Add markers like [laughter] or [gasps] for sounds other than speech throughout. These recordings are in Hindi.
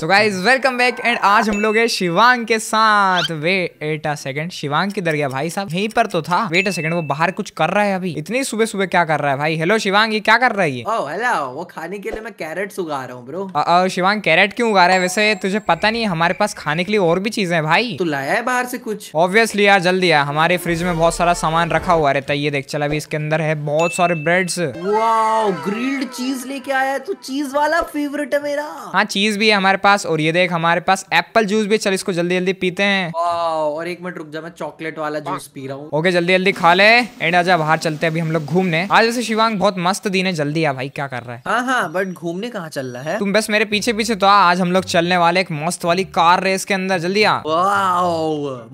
So guys welcome back and आज हम लोग है शिवांग के साथ वेट अ सेकंड शिवांग किधर गया भाई साहब यहीं पर तो था वेट अ सेकंड वो बाहर कुछ कर रहा है अभी इतनी सुबह सुबह क्या कर रहा है भाई हेलो शिवांग ये क्या कर रहा है ये ओह oh, हेलो वो खाने के लिए मैं कैरेट उगा रहा हूँ ब्रो आ, आ, शिवांग कैरेट क्यों उगा रहा है वैसे तुझे पता नहीं हमारे पास खाने के लिए और भी चीजें है भाई तू लाया है बाहर से कुछ ऑब्वियसली यार जल्दी आया हमारे फ्रिज में बहुत सारा सामान रखा हुआ रहता है ये देख चला अभी इसके अंदर है बहुत सारे ब्रेड्स ग्रिल्ड चीज लेके आया है तू चीज वाला फेवरेट है मेरा हाँ चीज भी है हमारे पास पास और ये देख हमारे पास एप्पल जूस भी चल इसको जल्दी जल्दी पीते हैं और एक मिनट रुक जा मैं चॉकलेट वाला हाँ। जूस पी रहा हूँ ओके जल्दी जल्दी खा ले एंड आजा बाहर चलते अभी हम लोग घूमने आज वैसे शिवांग बहुत मस्त दिन है जल्दी आ भाई क्या कर रहा है हाँ हाँ बट घूमने कहाँ चल रहा है तुम बस मेरे पीछे पीछे तो आज हम लोग चलने वाले एक मस्त वाली कार रेस के अंदर जल्दी आ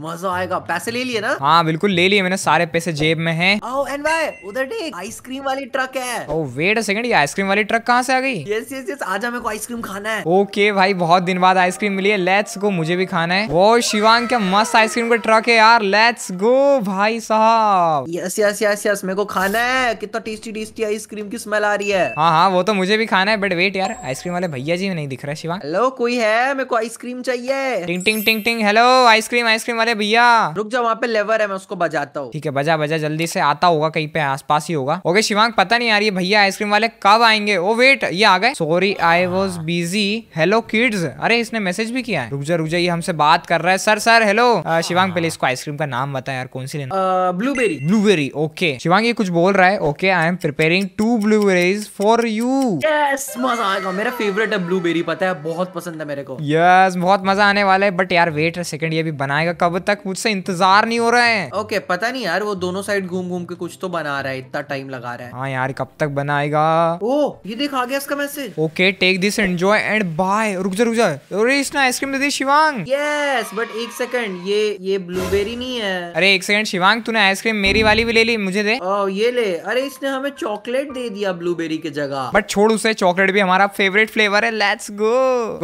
मजा आएगा पैसे ले लिए ना हाँ बिल्कुल ले लिए मैंने सारे पैसे जेब में है आइसक्रीम वाली ट्रक है ओ वेट सेकंड ये आइसक्रीम वाली ट्रक कहाँ से आ गई यस यस यस आजा मेरे को आइसक्रीम खाना है ओके भाई बहुत दिन बाद आइसक्रीम मिली है लेट्स गो मुझे भी खाना है वो शिवांग क्या मस्त आइसक्रीम का ट्रक है यार लेट्स गो भाई साहब यस यस यस यस मेरे को खाना है कितना टेस्टी टेस्टी आइसक्रीम की स्मेल आ रही है हाँ हाँ वो तो मुझे भी खाना है बट वेट यार आइसक्रीम वाले भैया जी नहीं दिख रहा शिवांग हेलो कोई है मेरे को आइसक्रीम चाहिए टिंग टिंग टिंग टिंग हेलो आइसक्रीम आइसक्रीम वाले भैया रुक जाओ वहाँ पे लेवर है मैं उसको बजाता हूँ ठीक है बजा बजा जल्दी से आता होगा कहीं पे आसपास ही होगा ओके शिवांग पता नहीं आ रही है भैया आइसक्रीम वाले कब आएंगे ओ oh, वेट ये आ गए sorry I was busy hello kid शीर्ष अरे इसने मैसेज भी किया है रुक जा रुक जा ये हमसे बात कर रहा है सर सर हेलो हाँ, शिवांग हाँ। पहले इसको आइसक्रीम का नाम बता यार कौन सी लेना ब्लूबेरी ब्लूबेरी ओके शिवांग ये कुछ बोल रहा है okay I am preparing two blueberries for you yes मजा आएगा मेरा फेवरेट है ब्लूबेरी पता है बहुत पसंद है मेरे को यस yes, बहुत मजा आने वाला है बट यार वेट सेकंड ये भी बनाएगा कब तक मुझसे इंतजार नहीं हो रहा है ओके okay, पता नहीं यार वो दोनों साइड घूम घूम के कुछ तो बना रहा है इतना टाइम लगा रहा है हाँ यार कब तक बनाएगा ओ ये देखा गया इसका message okay take this enjoy and bye रुक जा रुक जा और इसने आइसक्रीम दे दी शिवांग यस बट एक सेकंड ये ये ब्लूबेरी नहीं है अरे एक सेकंड शिवांग तूने आइसक्रीम मेरी वाली भी ले ली मुझे दे ओ oh, ये ले अरे इसने हमें चॉकलेट दे दिया ब्लूबेरी की जगह बट छोड़ उसे चॉकलेट भी हमारा फेवरेट फ्लेवर है लेट्स गो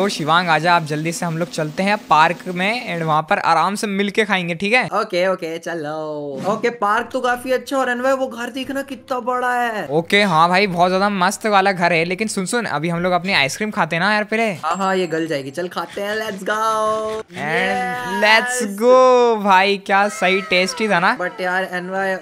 गो शिवांग आजा आप जल्दी से हम लोग चलते हैं पार्क में एंड वहाँ पर आराम से मिल के खाएंगे ठीक है ओके ओके चलो ओके पार्क तो काफी अच्छा और अनवय वो घर देखना कितना बड़ा है ओके हाँ भाई बहुत ज्यादा मस्त वाला घर है लेकिन सुन सुन अभी हम लोग अपनी आइसक्रीम खाते ना यार पहले हाँ हाँ ये गल जाएगी चल खाते हैं let's go and let's go भाई क्या सही टेस्ट ही था ना बट यार एनवाय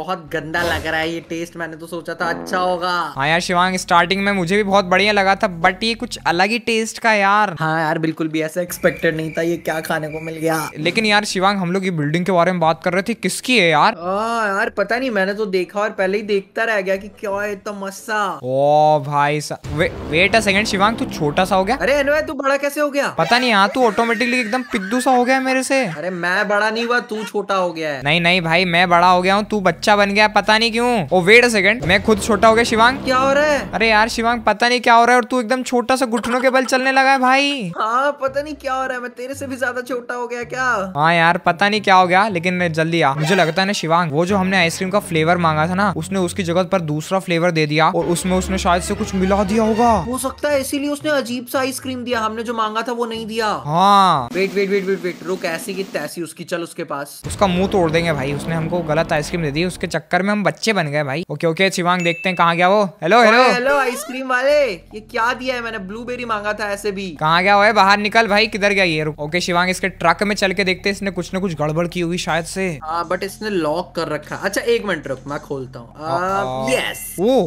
बहुत गंदा लग रहा है ये टेस्ट मैंने तो सोचा था अच्छा होगा हाँ यार शिवांग स्टार्टिंग में मुझे भी बहुत बढ़िया लगा था बट ये कुछ अलग ही टेस्ट का यार हाँ यार बिल्कुल भी ऐसा एक्सपेक्टेड नहीं था ये क्या खाने को मिल गया लेकिन यार शिवांग हम लोग ये बिल्डिंग के बारे में बात कर रहे थे किसकी है यार यार पता नहीं मैंने तो देखा और पहले ही देखता रह गया की क्या है तो मस्सा ओ भाई wait, wait a second Shivang तू छोटा सा हो गया अरे है तू बड़ा कैसे हो गया पता नहीं यहाँ तू ऑटोमेटिकली एकदम पिद्दू सा हो गया मेरे से अरे मैं बड़ा नहीं हुआ तू छोटा हो गया है नहीं नहीं भाई मैं बड़ा हो गया हूँ तू बच्चा बन गया पता नहीं क्यूँ वो वेट सेकंड मैं खुद छोटा हो गया शिवांग क्या हो रहा है अरे यार शिवांग पता नहीं क्या हो रहा है और तू एकदम छोटा सा घुटनों के बल चलने लगा है भाई हाँ पता नहीं क्या हो रहा है मैं तेरे से भी ज्यादा छोटा हो गया क्या हाँ यार पता नहीं क्या हो गया लेकिन जल्दी आ मुझे लगता है ना शिवांग वो जो हमने आइसक्रीम का फ्लेवर मांगा था ना उसने उसकी जगह पर दूसरा फ्लेवर दे दिया और उसमें उसने शायद से कुछ मिला दिया होगा हो सकता है इसीलिए उसने अजीब सा आइसक्रीम दिया दिया हमने जो मांगा था वो नहीं दिया हाँ wait wait wait wait wait रुक ऐसी की तैसी उसकी चल उसके पास उसका मुंह तोड़ देंगे भाई उसने हमको गलत आइसक्रीम दे दी उसके चक्कर में हम बच्चे बन गए भाई ओके ओके शिवांग देखते हैं कहाँ गया वो हेलो हेलो हेलो आइसक्रीम वाले ये क्या दिया है मैंने ब्लू मांगा था ऐसे भी कहाँ गया है बाहर निकल भाई किधर गया ये ओके शिवांग इसके ट्रक में चल के देखते इसने कुछ न कुछ गड़बड़ की हुई शायद से हाँ बट इसने लॉक कर रखा अच्छा एक मिनट रुक मैं खोलता हूँ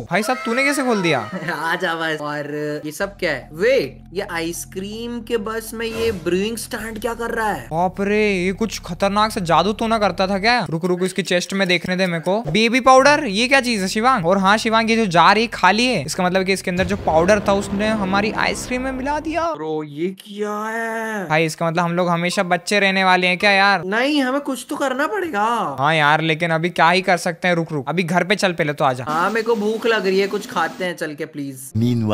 भाई साहब तूने कैसे खोल दिया [laughs] आ जा और ये सब क्या है वे ये आइस आइसक्रीम के बस में ये ब्रूइंग स्टैंड क्या कर रहा है बाप रे ये कुछ खतरनाक सा जादू तो ना करता था क्या रुक रुक इसके चेस्ट में देखने दे मेरे को बेबी पाउडर ये क्या चीज है शिवांग और हाँ शिवांग ये जो जार ये खाली है इसका मतलब की इसके अंदर जो पाउडर था उसने हमारी आइसक्रीम में मिला दिया ब्रो ये क्या है भाई इसका मतलब हम लोग हमेशा बच्चे रहने वाले हैं क्या यार नहीं हमें कुछ तो करना पड़ेगा हाँ यार लेकिन अभी क्या ही कर सकते हैं रुक रुक अभी घर पे चल पहले तो जा हाँ मेरे को भूख लग रही है कुछ खाते हैं चल के प्लीज मीन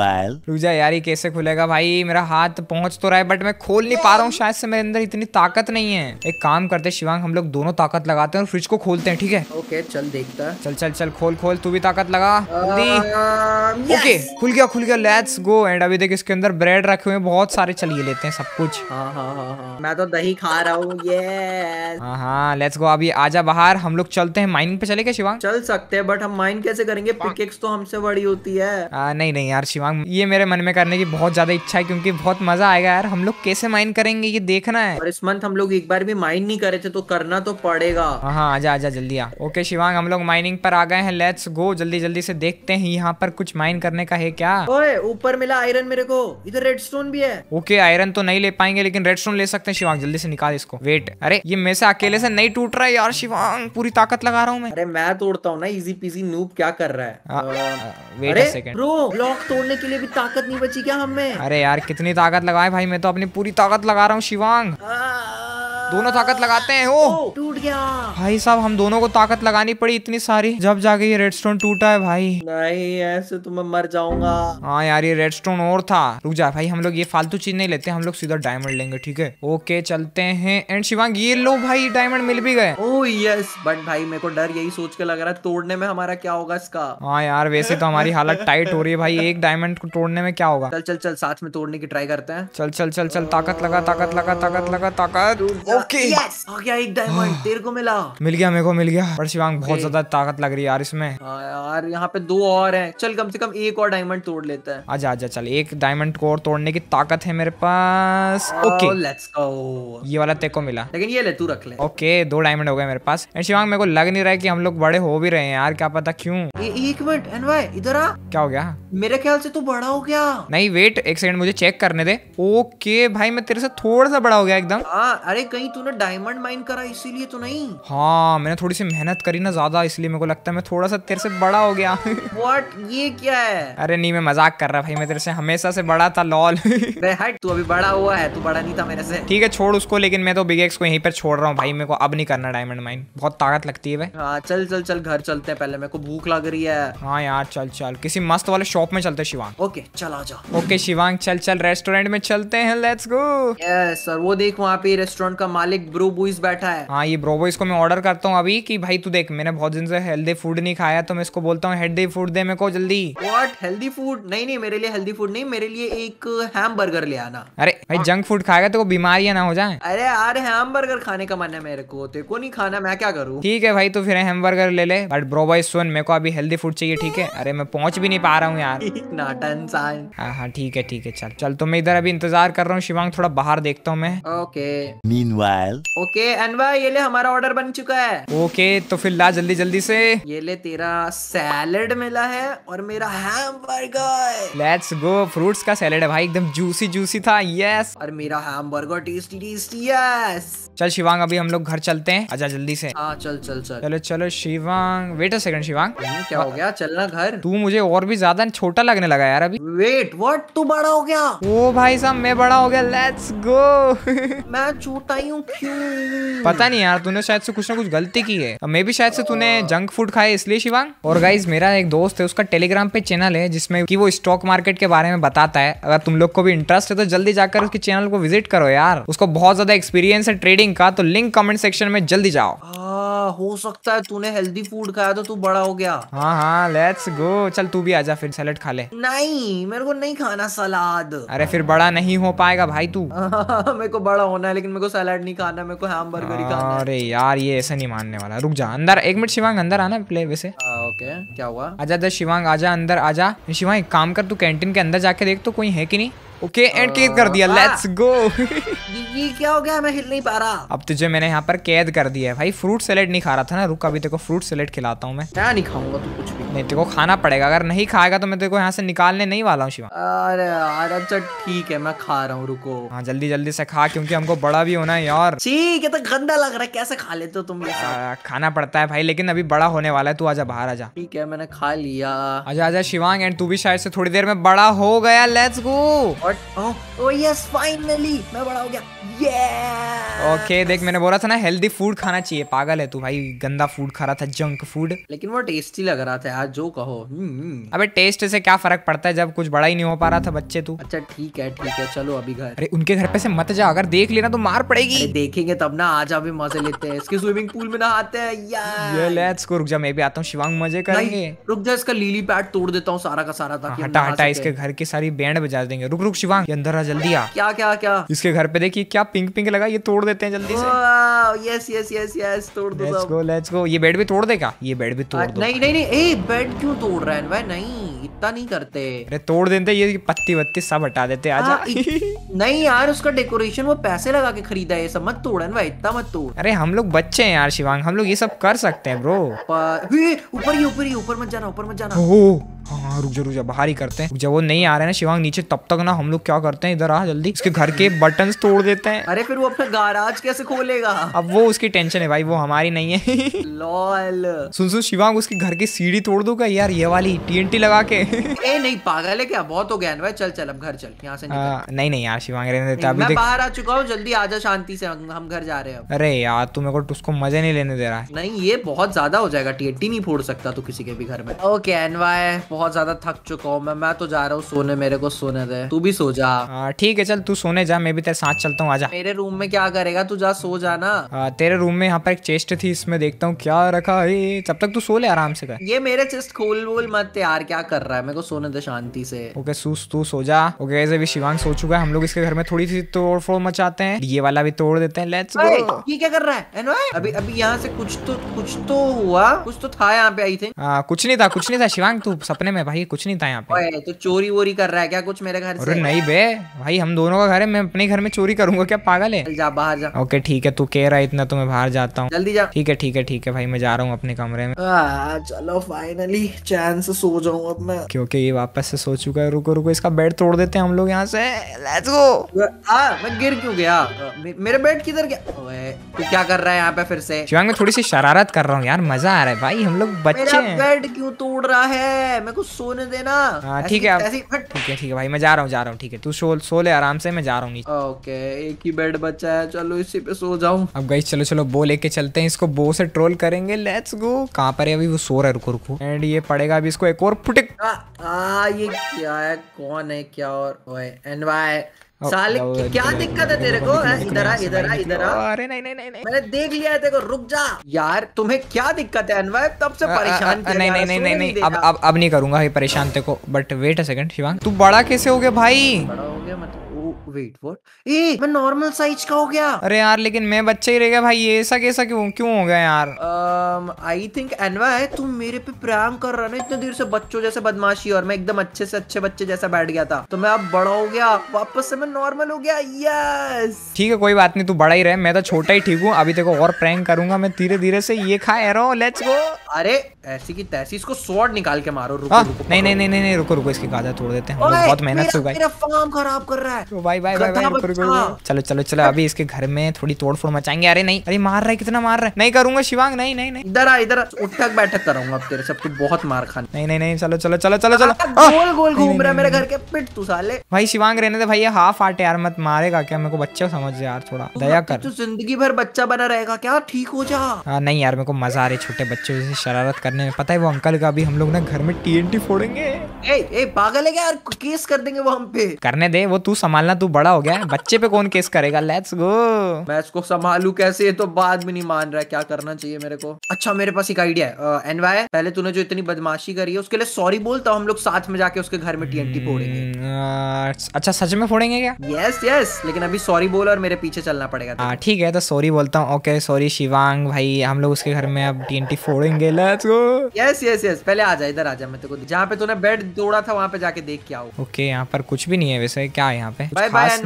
रुक जा यार ये कैसे खुलेगा भाई मेरा हाथ पहुंच तो रहा है बट मैं खोल नहीं पा रहा हूँ शायद से मेरे अंदर इतनी ताकत नहीं है एक काम करते शिवांग हम लोग दोनों ताकत लगाते हैं और फ्रिज को खोलते हैं ठीक है ओके चल देखता चल चल चल खोल खोल तू भी ताकत लगा ओके um, खुल गया खुल गया लेट्स गो एंड अभी देख इसके अंदर ब्रेड रखे हुए बहुत सारे चलिए लेते हैं सब कुछ हाँ, हाँ, हाँ, मैं तो दही खा रहा हूँ ये हाँ हाँ लेट्स गो अभी आजा बाहर हम लोग चलते हैं माइनिंग पे चले गए शिवांग चल सकते हैं बट हम माइन कैसे करेंगे पिकेक्स तो हमसे बड़ी होती है आ, नहीं नहीं यार शिवांग ये मेरे मन में करने की बहुत ज्यादा इच्छा है क्योंकि बहुत मजा आएगा यार हम लोग कैसे माइन करेंगे ये देखना है और इस मंथ हम लोग एक बार भी माइन नहीं करे थे तो करना तो पड़ेगा हाँ, हाँ आजा आजा जल्दी आ ओके शिवांग हम लोग माइनिंग पर आ गए हैं लेट्स गो जल्दी जल्दी से देखते हैं यहाँ पर कुछ माइन करने का है क्या ऊपर मिला आयरन मेरे को इधर स्टोन भी है ओके आयरन तो नहीं ले पाएंगे लेकिन स्टोन ले सकते हैं शिवांग जल्दी से निकाल इसको वेट अरे ये मे से अकेले से नहीं टूट रहा है यार शिवांग पूरी ताकत लगा रहा हूँ मैं अरे मैं तोड़ता हूँ ना इजी पीजी नूब क्या कर रहा है वेट सेकंड ब्रो ब्लॉक तोड़ने के लिए भी ताकत नहीं बची क्या हमें अरे यार कितनी अपनी ताकत लगाए भाई मैं तो अपनी पूरी ताकत लगा रहा हूँ शिवांग हाँ। दोनों ताकत लगाते हैं ओ टूट गया भाई साहब हम दोनों को ताकत लगानी पड़ी इतनी सारी जब जाके ये रेड स्टोन टूटा है भाई नहीं ऐसे तो मैं मर जाऊंगा हाँ यार ये रेड स्टोन और था रुक जा भाई हम लोग ये फालतू चीज नहीं लेते हम लोग सीधा डायमंड लेंगे ठीक है ओके चलते हैं एंड शिवांग ये लो भाई डायमंड मिल भी गए ओ यस बट भाई मेरे को डर यही सोच के लग रहा है तोड़ने में हमारा क्या होगा इसका हाँ यार वैसे तो हमारी हालत टाइट हो रही है भाई एक डायमंड को तोड़ने में क्या होगा चल चल चल साथ में तोड़ने की ट्राई करते हैं चल चल चल चल ताकत लगा ताकत लगा ताकत लगा ताकत ओके यस गया एक डायमंड [gasps] तेरे को मिला मिल गया मेरे को मिल गया पर शिवांग बहुत ज्यादा ताकत लग रही है यार इसमें हाँ यार यहाँ पे दो और हैं चल कम से कम एक और डायमंड तोड़ लेता है आजा आजा चल एक डायमंड को और तोड़ने की ताकत है मेरे पास ओके लेट्स गो ये वाला तेको मिला लेकिन ये ले तू रख ले ओके दो डायमंड हो गए मेरे पास एंड शिवांग मेरे को लग नहीं रहा है की हम लोग बड़े हो भी रहे हैं यार क्या पता क्यूँ एक मिनट एनवाय इधर आ क्या हो गया मेरे ख्याल से तू बड़ा हो गया नहीं वेट एक सेकंड मुझे चेक करने दे ओके भाई मैं तेरे से थोड़ा सा बड़ा हो गया एकदम हाँ, अरे कहीं तूने डायमंड माइन करा इसीलिए तो नहीं हाँ मैंने थोड़ी सी मेहनत करी ना ज्यादा इसलिए मेरे को लगता है मैं थोड़ा सा तेरे से बड़ा बड़ा हो गया व्हाट ये क्या है अरे नहीं मैं मजाक कर रहा भाई मैं तेरे से हमेशा से बड़ा था लॉल हट तू अभी बड़ा हुआ है तू बड़ा नहीं था मेरे से ठीक है छोड़ उसको लेकिन मैं तो बिग एक्स को यहीं पर छोड़ रहा हूँ भाई मेरे को अब नहीं करना डायमंड माइन बहुत ताकत लगती है हाँ, चल चल चल घर चलते पहले मेरे को भूख लग रही है हाँ यार चल चल किसी मस्त वाले शॉप में चलते शिवांग ओके चल आ जाओ ओके शिवांग चल चल रेस्टोरेंट में चलते हैं लेट्स गो यस सर वो देख वहाँ पे रेस्टोरेंट का मालिक ब्रो बॉयज बैठा है हाँ ये ब्रो बॉयज को मैं ऑर्डर करता हूँ अभी कि भाई तू देख मैंने बहुत दिन से हेल्दी फूड नहीं खाया तो मैं इसको बोलता हूँ हेल्दी फूड दे मेरे को जल्दी व्हाट हेल्दी फूड नहीं नहीं मेरे लिए हेल्दी फूड नहीं मेरे लिए एक हैम बर्गर ले आना अरे भाई जंक फूड खाएगा तो बीमारियां ना हो जाए अरे यार हैम बर्गर खाने का मन है मेरे को तेरे को नहीं खाना मैं क्या करूँ ठीक है भाई तो फिर हैम बर्गर ले ले बट ब्रो भाई सुन मेरे को अभी हेल्दी फूड चाहिए ठीक है अरे मैं पहुँच भी नहीं पा रहा हूँ यार [laughs] हाँ हाँ ठीक है ठीक है चल चल तो मैं इधर अभी इंतजार कर रहा हूँ शिवांग थोड़ा बाहर देखता हूँ मैं ओके मीनवाइल ओके अनवा ये ले हमारा ऑर्डर बन चुका है ओके तो फिर ला जल्दी जल्दी से ये ले तेरा सैलेड मिला है और मेरा हैमबर्गर लेट्स गो फ्रूट्स का सैलेड है भाई एकदम जूसी जूसी था यस और मेरा हैमबर्गर टेस्टी टेस्टी यस चल शिवांग अभी हम लोग घर चलते हैं आजा जल्दी से हाँ चल चल चल चलो चलो Shivang wait a second Shivang क्या हो गया चलना घर तू मुझे और भी ज्यादा छोटा लगने लगा यार अभी वेट व्हाट तू बड़ा हो गया ओ भाई साहब मैं बड़ा हो गया लेट्स गो [laughs] मैं छोटा ही हूँ क्यों पता नहीं यार तूने शायद से कुछ ना कुछ गलती की है मैं भी शायद से तूने जंक फूड खाए इसलिए शिवांग और गए गाइज मेरा एक दोस्त है उसका टेलीग्राम पे चैनल है जिसमें कि वो स्टॉक मार्केट के बारे में बताता है अगर तुम लोग को भी इंटरेस्ट है तो जल्दी जाकर उसके चैनल को विजिट करो यार उसको बहुत ज्यादा एक्सपीरियंस है ट्रेडिंग का तो लिंक कमेंट सेक्शन में जल्दी जाओ आ, हाँ, हो सकता है तूने हेल्दी फूड खाया तो तू बड़ा हो गया हाँ हाँ लेट्स गो चल तू भी आजा फिर सैलेड खा ले नहीं मेरे को नहीं खाना सलाद अरे फिर बड़ा नहीं हो पाएगा भाई तू [laughs] मेरे को बड़ा होना है लेकिन मेरे को सलाद नहीं खाना मेरे को हैमबर्गर ही खाना अरे यार ये ऐसा नहीं मानने वाला रुक जा अंदर एक मिनट शिवांग अंदर आना प्ले वैसे आ, हाँ, ओके क्या हुआ आजा दस शिवांग आजा अंदर आजा शिवांग एक काम कर तू कैंटीन के अंदर जाके देख तो कोई है कि नहीं ओके एंड ah, कैद कर दिया लेट्स [laughs] गो ये क्या हो गया मैं हिल नहीं पा रहा अब तुझे मैंने यहाँ पर कैद कर दिया है भाई फ्रूट सैलेड नहीं खा रहा था ना रुक अभी तेको फ्रूट सैलेड खिलाता हूँ मैं क्या नहीं खाऊंगा तू कुछ भी नहीं तेको खाना पड़ेगा अगर नहीं खाएगा तो मैं तेको यहाँ से निकालने नहीं वाला हूँ शिवा अरे यार अच्छा ठीक है मैं खा रहा हूँ रुको हाँ जल्दी जल्दी से खा क्यूँकी हमको बड़ा भी होना है यार ठीक है तो गंदा लग रहा है कैसे खा लेते हो तुम खाना पड़ता है भाई लेकिन अभी बड़ा होने वाला है तू आजा बाहर आजा ठीक है मैंने खा लिया आजा आजा शिवांग एंड तू भी शायद से थोड़ी देर में बड़ा हो गया लेट्स गो Oh. Oh, देख मैंने बोला था ना हेल्दी फूड खाना चाहिए पागल है तू भाई गंदा फूड खा रहा था जंक फूड लेकिन वो टेस्टी लग रहा था यार जो कहो हम्म, हम्म। अबे टेस्ट से क्या फर्क पड़ता है जब कुछ बड़ा ही नहीं हो पा रहा था बच्चे तू अच्छा ठीक है ठीक है चलो अभी घर अरे उनके घर पे से मत जा अगर देख लेना तो मार पड़ेगी देखेंगे तब ना आज अभी मजे लेते हैं इसके स्विमिंग पूल में ना आते हैं यार लेट्स को रुक जा मैं भी आता हूँ शिवांग मजे करेंगे रुक जा इसका लीली पैड तोड़ देता हूँ सारा का सारा था हाँ, हटा हटा इसके घर की सारी बैंड बजा देंगे रुक रुक शिवांग ये अंदर आ जल्दी आ क्या क्या क्या इसके घर पे देखिए क्या पिंक पिंक लगा ये तोड़ देते हैं जल्दी से यस यस यस यस तोड़ दो लेट्स गो लेट्स गो ये बेड भी तोड़ देगा ये बेड भी तोड़ दो नहीं नहीं नहीं ए बेड क्यों तोड़ रहा है भाई नहीं इतना नहीं करते अरे तोड़ देते ये पत्ती वत्ती सब हटा देते हाँ, जा नहीं यार उसका डेकोरेशन वो पैसे लगा के खरीदा है सब मत तोड़न भाई इतना मत तोड़ अरे हम लोग बच्चे हैं यार शिवांग हम लोग ये सब कर सकते हैं ब्रो ऊपर ही ऊपर ही ऊपर मत जाना ऊपर मत जाना हाँ रुक जा रुक जा बाहर ही करते हैं जब वो नहीं आ रहे ना शिवांग नीचे तब तक ना हम लोग क्या करते हैं इधर आ जल्दी उसके घर के बटन तोड़ देते हैं अरे फिर वो अपना गाराज कैसे खोलेगा अब वो उसकी टेंशन है भाई वो हमारी नहीं है लॉल सुन सुन शिवांग उसके घर की सीढ़ी तोड़ दूंगा यार ये वाली टीएनटी लगा के ए नहीं पागल है क्या बहुत हो गया भाई चल चल अब घर चल यहाँ से हाँ, नहीं नहीं यार शिवांग रहने देता अभी बाहर आ चुका हूँ जल्दी आजा शांति से हम घर जा रहे हैं अरे यार तू मेरे को उसको मजे नहीं लेने दे रहा है नहीं ये बहुत ज्यादा हो जाएगा टीएनटी नहीं फोड़ सकता तू किसी के भी घर में ओके एनवाय बहुत ज्यादा थक चुका हूँ मैं मैं तो जा रहा हूँ सोने मेरे को सोने दे तू भी सो जा हाँ, ठीक है चल तू सोने जा मैं भी तेरे साथ चलता हूँ आजा मेरे रूम में क्या करेगा तू जा सो जाना आ, हाँ, तेरे रूम में यहाँ पर एक चेस्ट थी इसमें देखता हूँ क्या रखा है तब तक तू सो ले आराम से कर ये मेरे चेस्ट खोल वोल मत यार क्या कर रहा है मेरे को सोने दे शांति से ओके सुस तू सो जा ओके ऐसे भी शिवांग सो चुका है हम लोग इसके घर में थोड़ी सी तोड़ फोड़ मचाते हैं ये वाला भी तोड़ देते हैं लेट्स गो ये क्या कर रहा है अभी अभी यहाँ से कुछ तो कुछ तो हुआ कुछ तो था यहाँ पे आई थिंक हाँ, कुछ नहीं था कुछ नहीं था शिवांग तू सब सपने में भाई कुछ नहीं था यहाँ पे तो चोरी वोरी कर रहा है क्या कुछ मेरे घर से नहीं बे भाई हम दोनों का घर है मैं अपने घर में चोरी करूंगा क्या पागल है जा बाहर जा ओके ठीक है तू कह रहा है इतना तो मैं बाहर जाता हूँ जल्दी जा ठीक है ठीक है ठीक है भाई मैं जा रहा हूँ अपने कमरे में चलो फाइनली चैन से सो जाऊँ अब मैं क्योंकि ये वापस से सो चुका है रुको रुको इसका बेड तोड़ देते हैं हम लोग यहाँ से लेट्स गो आ मैं गिर क्यों गया मेरे बेड किधर गया तू क्या कर रहा है यहाँ पे फिर से मैं थोड़ी सी शरारत कर रहा हूँ यार मजा आ रहा है भाई हम लोग बच्चे बेड क्यों तोड़ रहा है मेरे को सोने देना हाँ ठीक है ठीक है ठीक है भाई मैं जा रहा हूँ जा रहा हूँ ठीक है तू सो सो ले आराम से मैं जा रहा हूँ ओके एक ही बेड बचा है चलो इसी पे सो जाऊ अब गई चलो चलो बो लेके चलते हैं इसको बो से ट्रोल करेंगे लेट्स गो कहाँ पर है अभी वो सो रहा है रुको रुको एंड ये पड़ेगा अभी इसको एक और फुटिक ये क्या है कौन है क्या और एंड वाई साले क्या दिक्कत है तेरे को इधर आ इधर आ इधर आ अरे नहीं नहीं नहीं मैंने देख लिया है तेरे को रुक जा यार तुम्हें क्या दिक्कत है अनवय तब से परेशान नहीं नहीं नहीं नहीं नहीं अब अब अब नहीं करूंगा परेशान तेरे को but wait a second Shivang तू बड़ा कैसे हो गया भाई बड़ा हो गया मतलब वेट व्हाट ए मैं नॉर्मल साइज का हो गया अरे यार लेकिन मैं बच्चा ही रह गया भाई ऐसा कैसा क्यों क्यों हो गया यार आई थिंक एनवा है तुम मेरे पे प्रैंक कर रहे हो इतने देर से बच्चों जैसे बदमाशी और मैं एकदम अच्छे से अच्छे बच्चे जैसा बैठ गया था तो मैं अब बड़ा हो गया वापस से मैं नॉर्मल हो गया यस ठीक है कोई बात नहीं तू बड़ा ही रहे मैं तो छोटा ही ठीक हूँ अभी देखो और प्रैंक करूंगा मैं धीरे धीरे से ये खा एरो लेट्स गो अरे ऐसी की तैसी इसको स्वॉर्ड निकाल के मारो रुको आ, हाँ, रुको नहीं नहीं नहीं नहीं रुको रुको इसकी गाजा तोड़ देते हैं बहुत मेहनत से भाई मेरा फार्म खराब कर रहा है भाई भाई भाई, भाई रुको रुको चलो चलो चलो अभी इसके घर में थोड़ी तोड़फोड़ मचाएंगे अरे नहीं अरे मार रहा है कितना मार रहा है नहीं करूंगा शिवांग नहीं नहीं नहीं इधर आ इधर उठक बैठक कराऊंगा अब तेरे तू बहुत मार खा नहीं नहीं नहीं चलो चलो चलो चलो चलो गोल गोल घूम रहा है मेरे घर के पिट तू साले भाई शिवांग रहने दे भाई हाफ आटे यार मत मारेगा क्या मेरे को बच्चा समझ यार थोड़ा दया कर तू जिंदगी भर बच्चा बना रहेगा क्या ठीक हो जा हाँ, नहीं यार मेरे को मजा आ रही छोटे बच्चों से शरारत कर करने में पता है वो अंकल का अभी हम लोग ना घर में टीएनटी फोड़ेंगे ए, ए, पागल है क्या यार केस कर देंगे वो हम पे करने दे वो तू संभालना तू बड़ा हो गया है बच्चे पे कौन केस करेगा लेट्स गो मैं इसको संभालू कैसे ये तो बाद में नहीं मान रहा क्या करना चाहिए मेरे को अच्छा मेरे पास एक आइडिया है एनवाय पहले तूने जो इतनी बदमाशी करी है उसके लिए सॉरी बोलता हूँ हम लोग साथ में जाके उसके घर में टीएनटी hmm, फोड़ेंगे अच्छा सच में फोड़ेंगे क्या यस यस लेकिन अभी सॉरी बोल और मेरे पीछे चलना पड़ेगा हाँ, ठीक है तो सॉरी बोलता हूँ ओके सॉरी शिवांग भाई हम लोग उसके घर में अब टीएनटी फोड़ेंगे let's go yes yes yes पहले आ जा इधर आ जा मैं तेको जहाँ पे तूने बेड तोड़ा था वहाँ पे जाके देख के आओ ओके यहाँ पर कुछ भी नहीं है वैसे क्या है यहाँ पे बाय बाय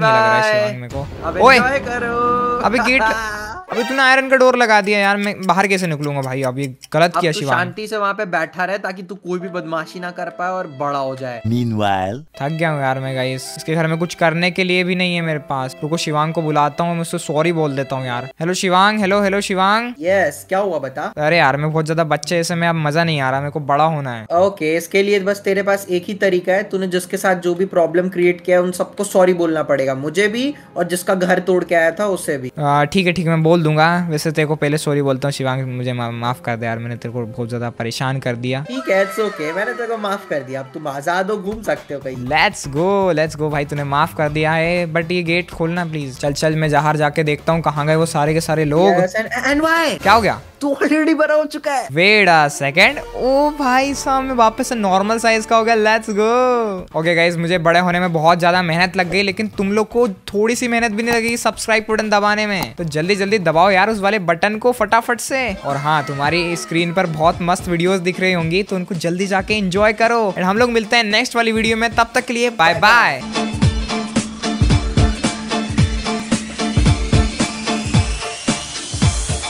मेरे को गेट [laughs] अब इतना आयरन का डोर लगा दिया यार मैं बाहर कैसे निकलूंगा भाई अब ये गलत किया शांति से वहाँ पे बैठा रहे ताकि तू कोई भी बदमाशी ना कर पाए और बड़ा हो जाए Meanwhile... थक गया हूँ यार मैं गाइस इसके घर में कुछ करने के लिए भी नहीं है मेरे पास रुको शिवांग को बुलाता हूँ उससे सॉरी बोल देता हूँ यार hello Shivang hello hello Shivang yes क्या हुआ बता अरे यार मैं बहुत ज्यादा बच्चे ऐसे में अब मजा नहीं आ रहा मेरे को बड़ा होना है ओके इसके लिए बस तेरे पास एक ही तरीका है तूने जिसके साथ जो भी प्रॉब्लम क्रिएट किया है उन सबको सॉरी बोलना पड़ेगा मुझे भी और जिसका घर तोड़ के आया था उसे भी ठीक है ठीक है मैं बोल बोल दूंगा वैसे तेरे को पहले सॉरी बोलता हूँ शिवांग मुझे माफ कर दे यार मैंने तेरे को बहुत ज्यादा परेशान कर दिया ठीक है इट्स ओके मैंने तेरे को माफ कर दिया अब तुम आजाद हो घूम सकते हो कहीं लेट्स गो लेट्स गो भाई तूने माफ कर दिया है बट ये गेट खोलना प्लीज चल चल मैं जहार जाके देखता हूँ कहाँ गए वो सारे के सारे लोग क्या हो गया तू ऑलरेडी बड़ा हो चुका है वेट अ सेकंड ओ भाई साहब मैं वापस से नॉर्मल साइज का हो गया लेट्स गो ओके गाइस मुझे बड़े होने में बहुत ज्यादा मेहनत लग गई लेकिन तुम लोग को थोड़ी सी मेहनत भी नहीं लगी सब्सक्राइब बटन दबाने में तो जल्दी जल्दी दबाओ यार उस वाले बटन को फटाफट से और हाँ तुम्हारी स्क्रीन पर बहुत मस्त वीडियोस दिख रही होंगी तो उनको जल्दी जाके इंजॉय करो एंड हम लोग मिलते हैं नेक्स्ट वाली वीडियो में तब तक के लिए बाय बाय